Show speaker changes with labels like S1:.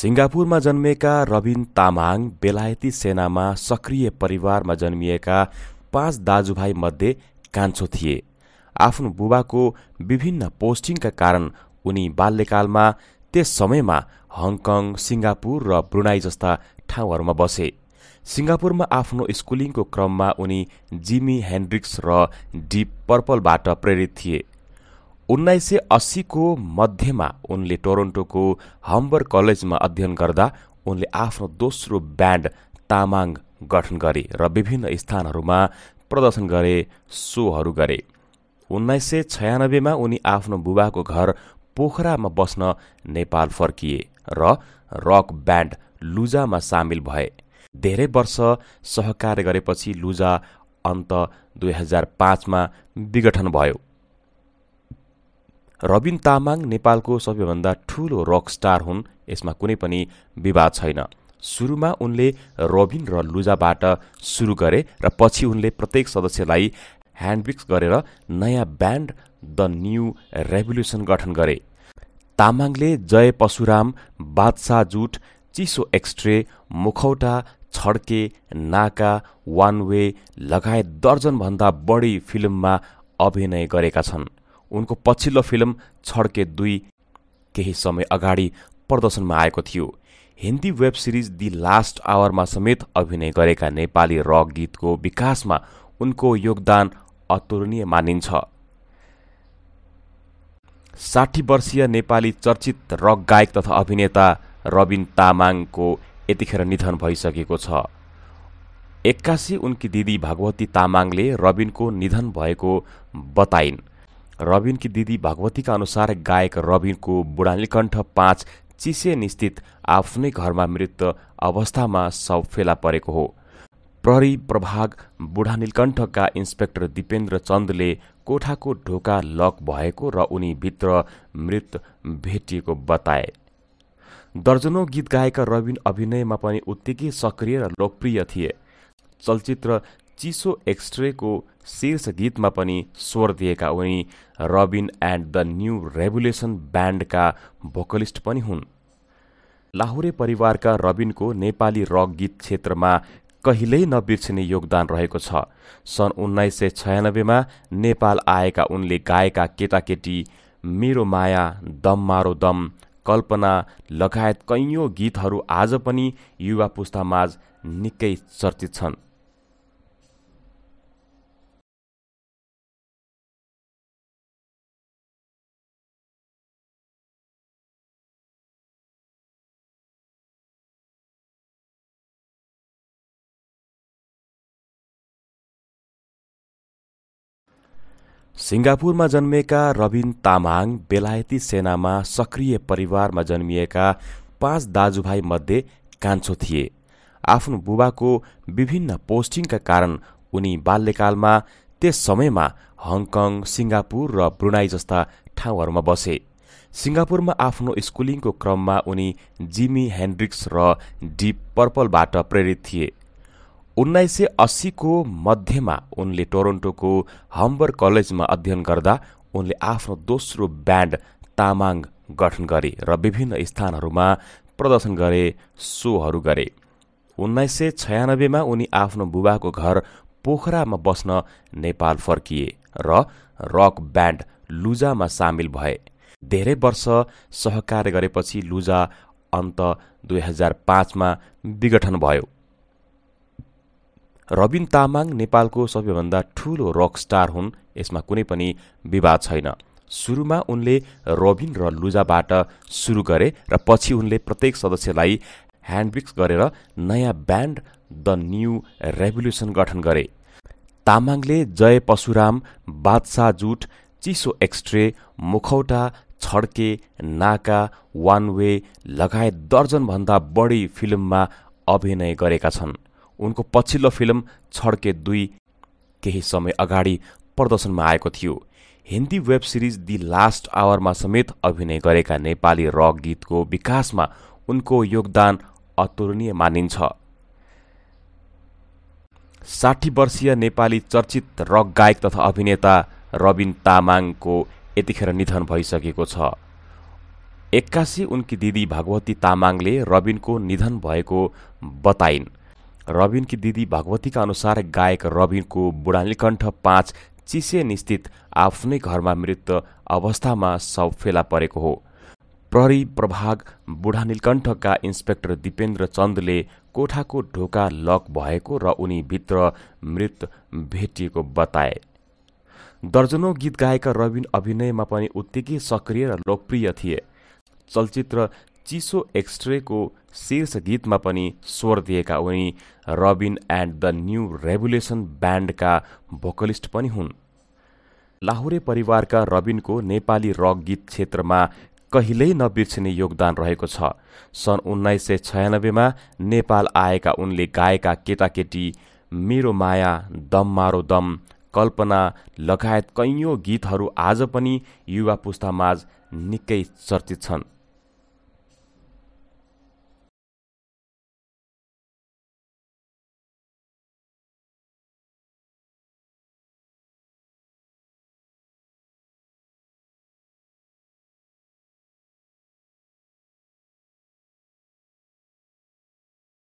S1: सिङ्गापुरमा जन्मेका रविन तामाङ बेलायती सेनामा सक्रिय परिवारमा जन्मिएका पाँच दाजुभाइमध्ये कान्छो थिए आफ्नो बुबाको विभिन्न पोस्टिङका कारण उनी बाल्यकालमा त्यस समयमा हङकङ सिङ्गापुर र ब्रुनाई जस्ता ठाउँहरूमा बसे सिङ्गापुरमा आफ्नो स्कुलिङको क्रममा उनी जिमी हेन्ड्रिक्स र डिप पर्पलबाट प्रेरित थिए उन्नाइस सय अस्सीको मध्यमा उनले टोरन्टोको हम्बर कलेजमा अध्ययन गर्दा उनले आफ्नो दोस्रो ब्यान्ड तामाङ गठन गरे र विभिन्न स्थानहरूमा प्रदर्शन गरे सोहरू गरे उन्नाइस सय छयानब्बेमा उनी आफ्नो बुबाको घर पोखरामा बस्न नेपाल फर्किए र रक ब्यान्ड लुजामा सामेल भए धेरै वर्ष सहकार्य गरेपछि लुजा अन्त दुई हजार पाँचमा विघटन भयो रबिन तामाङ नेपालको सबैभन्दा ठूलो रक स्टार हुन् यसमा कुनै पनि विवाद छैन सुरुमा उनले रबिन र लुजाबाट सुरु गरे र पछि उनले प्रत्येक सदस्यलाई ह्यान्डबिक्स गरेर नयाँ ब्यान्ड द न्यू रेभोल्युसन गठन गरे तामाङले जय पशुराम बादशाह जुट चिसो एक्सट्रे मुखौटा छड्के नाका वान वे लगायत दर्जनभन्दा बढी फिल्ममा अभिनय गरेका छन् उनको पछिल्लो फिल्म छड्के दुई केही समय अगाडि प्रदर्शनमा आएको थियो Hindi web series the last आवरमा समेत अभिनय गरेका नेपाली रक गीतको विकासमा उनको योगदान अतुलनीय मानिन्छ साठी वर्षीय नेपाली चर्चित रक गायक तथा अभिनेता रबिन तामाङको यतिखेर निधन भइसकेको छ एक्कासी उनकी दिदी भगवती तामाङले रबिनको निधन भएको बताइन् रबिनकी दिदी भगवतीका अनुसार गायक रबिनको बुढानीकण्ठ पाँच चिसेनस्थित आफ्नै घरमा मृत अवस्थामा सब फेला परेको हो प्रहरी प्रभाग बुढानीलकण्ठका इन्सपेक्टर दिपेन्द्र चन्दले कोठाको ढोका लक भएको र उनी भित्र मृत भेटिएको बताए दर्जनौ गीत गाएका रबिन अभिनयमा पनि उत्तिकै सक्रिय र लोकप्रिय थिए चलचित्र चिसो एक्सट्रेको शीर्ष गीतमा पनि स्वर दिएका उनी Robin and the new revolution ब्यान्डका भोकलिस्ट पनि हुन् लाहुरे परिवारका रबिनको नेपाली रक गीत क्षेत्रमा कहिल्यै नबिर्सिने योगदान रहेको छ सन् उन्नाइस सय छयानब्बेमा नेपाल आएका उनले गाएका केटाकेटी मेरो माया दम मारो दम कल्पना लगायत कैयौँ गीतहरू आज पनि युवा पुस्तामाझ निकै चर्चित छन् सिङ्गापुरमा जन्मेका रविन तामाङ बेलायती सेनामा सक्रिय परिवारमा जन्मिएका पाँच दाजुभाइमध्ये कान्छो थिए आफ्नो बुबाको विभिन्न पोस्टिङका कारण उनी बाल्यकालमा त्यस समयमा हङकङ सिङ्गापुर र ब्रुनाई जस्ता ठाउँहरूमा बसे सिङ्गापुरमा आफ्नो स्कुलिङको क्रममा उनी जिमी हेन्ड्रिक्स र डिप पर्पलबाट प्रेरित थिए उन्नाइस सय अस्सीको मध्यमा उनले टोरोन्टोको हम्बर कलेजमा अध्ययन गर्दा उनले आफ्नो दोस्रो ब्यान्ड तामाङ गठन गरे र विभिन्न स्थानहरूमा प्रदर्शन गरे सोहरू गरे उन्नाइस सय छयानब्बेमा उनी आफ्नो बुबाको घर पोखरामा बस्न नेपाल फर्किए र रक ब्यान्ड लुजामा सामेल भए धेरै वर्ष सहकार्य गरेपछि लुजा अन्त दुई हजार पाँचमा विघटन भयो रबिन तामाङ नेपालको सबैभन्दा ठूलो रक स्टार हुन् यसमा कुनै पनि विवाद छैन सुरुमा उनले रबिन र लुजाबाट सुरु गरे र पछि उनले प्रत्येक सदस्यलाई ह्यान्डबिक्स गरेर नयाँ ब्यान्ड द न्यू रेभोल्युसन गठन गरे तामाङले जय पशुराम बादशाह जुट चिसो एक्सट्रे मुखौटा छड्के नाका वान वे लगायत दर्जनभन्दा बढी फिल्ममा अभिनय गरेका छन् उनको पछिल्लो फिल्म छड्के दुई केही समय अगाडि प्रदर्शनमा आएको थियो Hindi web series the last आवरमा समेत अभिनय गरेका नेपाली रक गीतको विकासमा उनको योगदान अतुलनीय मानिन्छ साठी वर्षीय नेपाली चर्चित रक गायक तथा अभिनेता रबिन तामाङको यतिखेर निधन भइसकेको छ एक्कासी उनकी दिदी भगवती तामाङले रबिनको निधन भएको बताइन् रबिनकी दिदी भगवतीका अनुसार गायक रबिनको बुढानीकण्ठ पाँच चिसेनस्थित आफ्नै घरमा मृत अवस्थामा सब फेला परेको हो प्रहरी प्रभाग बुढानीलकण्ठका इन्सपेक्टर दिपेन्द्र चन्दले कोठाको ढोका लक भएको र उनी भित्र मृत भेटिएको बताए दर्जनौ गीत गाएका रबिन अभिनयमा पनि उत्तिकै सक्रिय र लोकप्रिय थिए चलचित्र चिसो एक्सट्रेको शीर्ष गीतमा पनि स्वर दिएका उनी Robin and the new revolution ब्यान्डका भोकलिस्ट पनि हुन् लाहुरे परिवारका रबिनको नेपाली रक गीत क्षेत्रमा कहिल्यै नबिर्सिने योगदान रहेको छ सन् उन्नाइस सय छयानब्बेमा नेपाल आएका उनले गाएका केटाकेटी मेरो माया दम मारो दम कल्पना लगायत कैयौँ गीतहरू आज पनि युवा पुस्तामाझ निकै चर्चित छन्